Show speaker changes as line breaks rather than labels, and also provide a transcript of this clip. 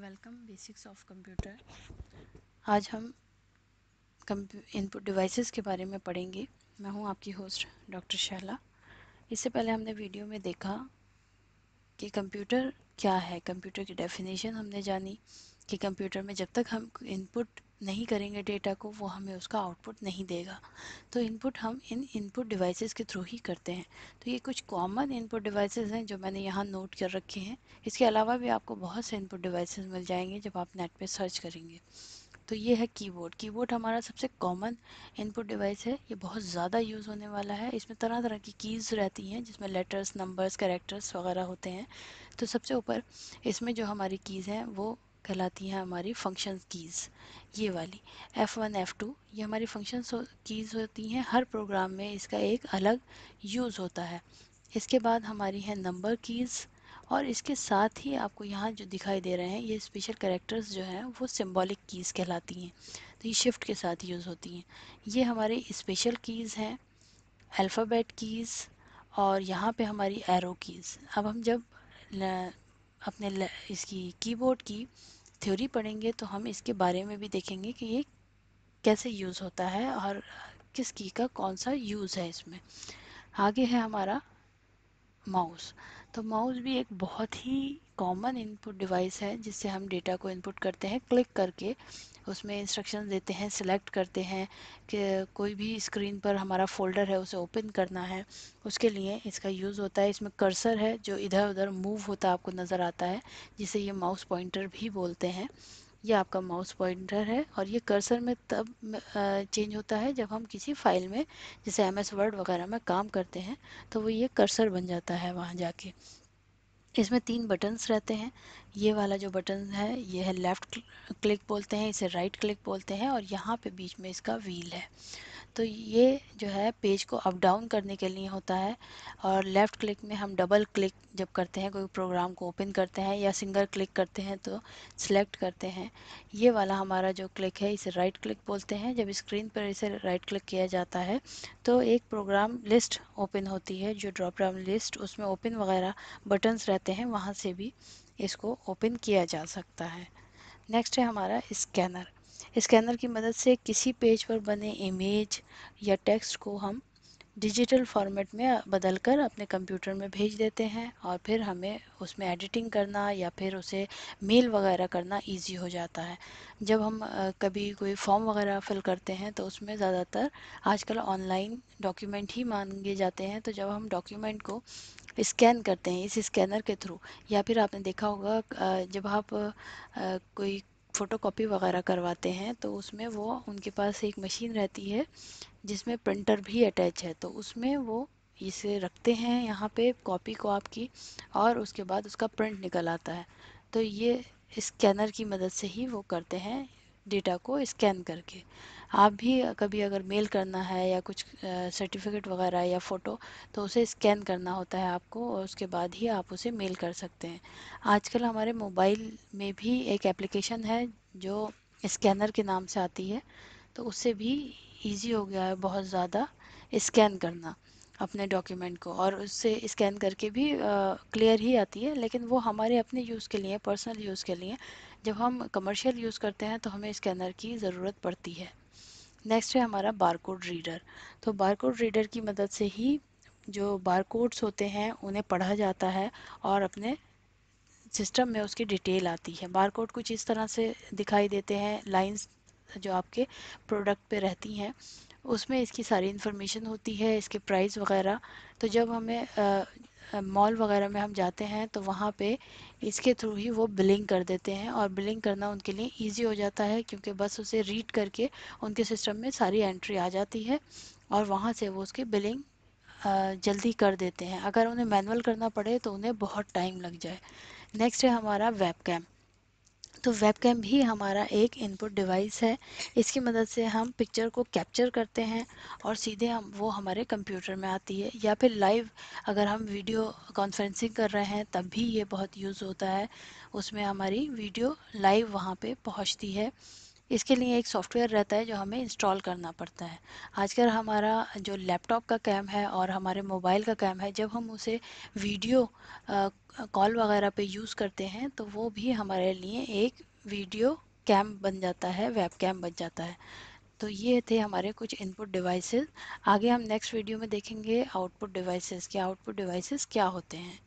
welcome basics of computer आज हम input devices के बारे में पढ़ेंगे मैं हूं आपकी होस्ट डॉक्टर शैला इससे पहले हमने वीडियो में देखा कि कंप्यूटर क्या है कंप्यूटर की डेफिनेशन हमने जानी कि कंप्यूटर में जब तक हम इनपुट नहीं करेंगे डेटा को वो हमें उसका आउटपुट नहीं देगा तो इनपुट हम इन इनपुट डिवाइसेस के थ्रू ही करते हैं तो ये कुछ कॉमन इनपुट डिवाइसेस हैं जो मैंने यहाँ नोट कर रखे हैं इसके अलावा भी आपको बहुत से इनपुट डिवाइसेस मिल जाएंगे जब आप नेट पे सर्च करेंगे तो ये है कीबोर्ड कीबोर्ड हमारा सबसे कॉमन इनपुट डिवाइस है ये बहुत ज़्यादा यूज़ होने वाला है इसमें तरह तरह की कीज़ रहती हैं जिसमें लेटर्स नंबर्स करेक्टर्स वगैरह होते हैं तो सबसे ऊपर इसमें जो हमारी कीज़ हैं वो कहलाती हैं हमारी फंक्शन कीज़ ये वाली एफ़ वन एफ़ टू ये हमारी फंक्शन कीज़ होती हैं हर प्रोग्राम में इसका एक अलग यूज़ होता है इसके बाद हमारी है नंबर कीज़ और इसके साथ ही आपको यहाँ जो दिखाई दे रहे हैं ये स्पेशल करेक्टर्स जो हैं वो सिम्बॉलिक कीज़ कहलाती हैं तो ये शिफ्ट के साथ यूज़ होती हैं ये हमारे स्पेशल कीज़ हैं अल्फ़ाबेट कीज़ और यहाँ पे हमारी एरो कीज़ अब हम जब अपने इसकी कीबोर्ड की थ्योरी पढ़ेंगे तो हम इसके बारे में भी देखेंगे कि ये कैसे यूज़ होता है और किस की का कौन सा यूज़ है इसमें आगे है हमारा माउस तो माउस भी एक बहुत ही कॉमन इनपुट डिवाइस है जिससे हम डेटा को इनपुट करते हैं क्लिक करके उसमें इंस्ट्रक्शन देते हैं सिलेक्ट करते हैं कि कोई भी स्क्रीन पर हमारा फ़ोल्डर है उसे ओपन करना है उसके लिए इसका यूज़ होता है इसमें कर्सर है जो इधर उधर मूव होता आपको नज़र आता है जिसे ये माउस पॉइंटर भी बोलते हैं ये आपका माउस पॉइंटर है और ये कर्सर में तब चेंज होता है जब हम किसी फाइल में जैसे एम एस वर्ड वगैरह में काम करते हैं तो वो ये कर्सर बन जाता है वहाँ जाके इसमें तीन बटन्स रहते हैं ये वाला जो बटन है ये है लेफ़्ट क्लिक बोलते हैं इसे राइट क्लिक बोलते हैं और यहाँ पे बीच में इसका व्हील है तो ये जो है पेज को अप डाउन करने के लिए होता है और लेफ़्ट क्लिक में हम डबल क्लिक जब करते हैं कोई प्रोग्राम को ओपन करते हैं या सिंगल क्लिक करते हैं तो सिलेक्ट करते हैं ये वाला हमारा जो क्लिक है इसे राइट क्लिक बोलते हैं जब स्क्रीन पर इसे राइट क्लिक किया जाता है तो एक प्रोग्राम लिस्ट ओपन होती है जो ड्रॉप डाउन लिस्ट उसमें ओपन वगैरह बटन्स रहते हैं वहाँ से भी इसको ओपन किया जा सकता है नेक्स्ट है हमारा स्कैनर स्कैनर की मदद से किसी पेज पर बने इमेज या टेक्स्ट को हम डिजिटल फॉर्मेट में बदल कर अपने कंप्यूटर में भेज देते हैं और फिर हमें उसमें एडिटिंग करना या फिर उसे मेल वगैरह करना इजी हो जाता है जब हम कभी कोई फॉर्म वगैरह फिल करते हैं तो उसमें ज़्यादातर आजकल ऑनलाइन डॉक्यूमेंट ही मांगे जाते हैं तो जब हम डॉक्यूमेंट को स्कैन करते हैं इस स्कैनर के थ्रू या फिर आपने देखा होगा जब आप कोई फ़ोटोकॉपी वगैरह करवाते हैं तो उसमें वो उनके पास एक मशीन रहती है जिसमें प्रिंटर भी अटैच है तो उसमें वो इसे रखते हैं यहाँ पे कॉपी को आपकी और उसके बाद उसका प्रिंट निकल आता है तो ये स्कैनर की मदद से ही वो करते हैं डेटा को स्कैन करके आप भी कभी अगर मेल करना है या कुछ सर्टिफिकेट वगैरह या फ़ोटो तो उसे स्कैन करना होता है आपको और उसके बाद ही आप उसे मेल कर सकते हैं आजकल हमारे मोबाइल में भी एक एप्लीकेशन है जो स्कैनर के नाम से आती है तो उससे भी ईजी हो गया है बहुत ज़्यादा स्कैन करना अपने डॉक्यूमेंट को और उससे स्कैन करके भी क्लियर ही आती है लेकिन वो हमारे अपने यूज़ के लिए पर्सनल यूज़ के लिए जब हम कमर्शियल यूज़ करते हैं तो हमें स्कैनर की ज़रूरत पड़ती है नेक्स्ट है हमारा बारकोड रीडर तो बारकोड रीडर की मदद से ही जो बारकोड्स होते हैं उन्हें पढ़ा जाता है और अपने सिस्टम में उसकी डिटेल आती है बारकोड कुछ इस तरह से दिखाई देते हैं लाइंस जो आपके प्रोडक्ट पे रहती हैं उसमें इसकी सारी इन्फॉर्मेशन होती है इसके प्राइस वगैरह तो जब हमें मॉल वगैरह में हम जाते हैं तो वहाँ पे इसके थ्रू ही वो बिलिंग कर देते हैं और बिलिंग करना उनके लिए ईजी हो जाता है क्योंकि बस उसे रीड करके उनके सिस्टम में सारी एंट्री आ जाती है और वहाँ से वो उसकी बिलिंग जल्दी कर देते हैं अगर उन्हें मैनुअल करना पड़े तो उन्हें बहुत टाइम लग जाए नेक्स्ट है हमारा वेब कैम तो वेबकैम भी हमारा एक इनपुट डिवाइस है इसकी मदद से हम पिक्चर को कैप्चर करते हैं और सीधे हम वो हमारे कंप्यूटर में आती है या फिर लाइव अगर हम वीडियो कॉन्फ्रेंसिंग कर रहे हैं तब भी ये बहुत यूज़ होता है उसमें हमारी वीडियो लाइव वहाँ पे पहुँचती है इसके लिए एक सॉफ्टवेयर रहता है जो हमें इंस्टॉल करना पड़ता है आजकल हमारा जो लैपटॉप का कैम है और हमारे मोबाइल का कैम है जब हम उसे वीडियो कॉल वगैरह पे यूज़ करते हैं तो वो भी हमारे लिए एक वीडियो कैम बन जाता है वेब कैम बन जाता है तो ये थे हमारे कुछ इनपुट डिवाइसेस आगे हम नेक्स्ट वीडियो में देखेंगे आउटपुट डिवाइसेस के आउटपुट डिवाइसेस क्या होते हैं